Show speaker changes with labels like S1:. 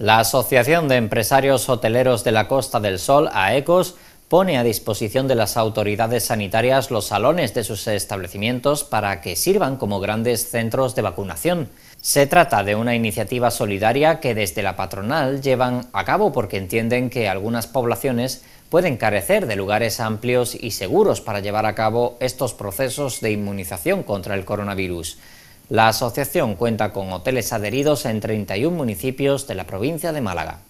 S1: La Asociación de Empresarios Hoteleros de la Costa del Sol, AECOS, pone a disposición de las autoridades sanitarias los salones de sus establecimientos para que sirvan como grandes centros de vacunación. Se trata de una iniciativa solidaria que desde la patronal llevan a cabo porque entienden que algunas poblaciones pueden carecer de lugares amplios y seguros para llevar a cabo estos procesos de inmunización contra el coronavirus. La asociación cuenta con hoteles adheridos en 31 municipios de la provincia de Málaga.